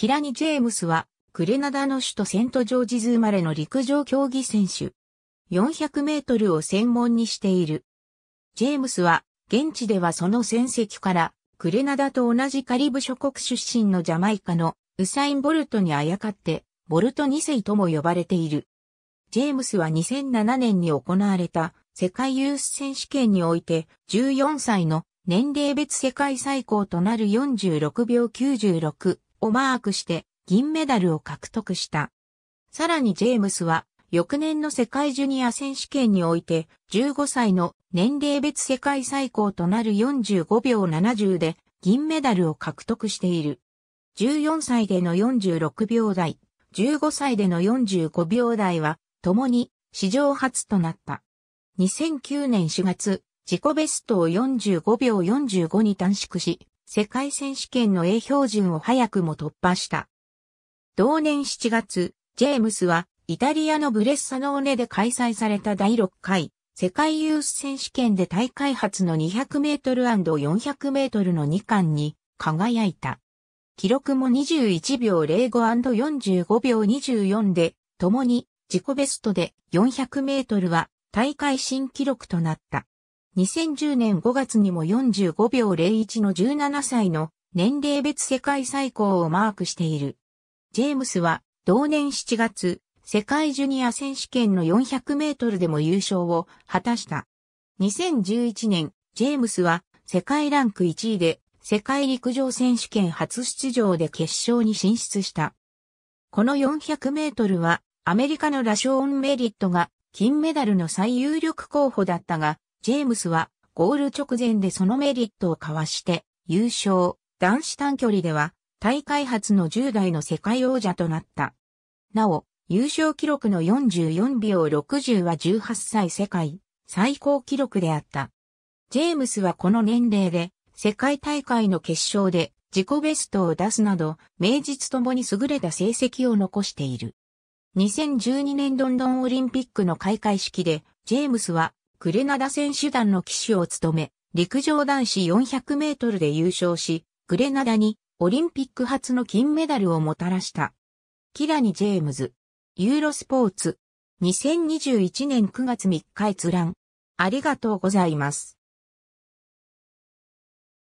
キラニ・ジェームスは、グレナダの首都セントジョージズ生まれの陸上競技選手。400メートルを専門にしている。ジェームスは、現地ではその戦績から、グレナダと同じカリブ諸国出身のジャマイカのウサイン・ボルトにあやかって、ボルト2世とも呼ばれている。ジェームスは2007年に行われた世界ユース選手権において14歳の年齢別世界最高となる46秒96をマークして銀メダルを獲得した。さらにジェームスは翌年の世界ジュニア選手権において15歳の年齢別世界最高となる45秒70で銀メダルを獲得している。14歳での46秒台、15歳での45秒台は共に史上初となった。2009年4月、自己ベストを45秒45に短縮し、世界選手権の A 標準を早くも突破した。同年7月、ジェームスはイタリアのブレッサノーネで開催された第6回世界ユース選手権で大会初の200メートル &400 メートルの2冠に輝いた。記録も21秒 05&45 秒24で、共に自己ベストで400メートルは大会新記録となった。2010年5月にも45秒01の17歳の年齢別世界最高をマークしている。ジェームスは同年7月、世界ジュニア選手権の400メートルでも優勝を果たした。2011年、ジェームスは世界ランク1位で世界陸上選手権初出場で決勝に進出した。この400メートルはアメリカのラショーン・メリットが金メダルの最有力候補だったが、ジェームスはゴール直前でそのメリットをかわして優勝。男子短距離では大会初の10代の世界王者となった。なお、優勝記録の44秒60は18歳世界最高記録であった。ジェームスはこの年齢で世界大会の決勝で自己ベストを出すなど、名実ともに優れた成績を残している。2012年ロンドンオリンピックの開会式で、ジェームスはグレナダ選手団の騎手を務め、陸上男子400メートルで優勝し、グレナダにオリンピック初の金メダルをもたらした。キラニ・ジェームズ。ユーロスポーツ。2021年9月3日閲覧。ありがとうございます。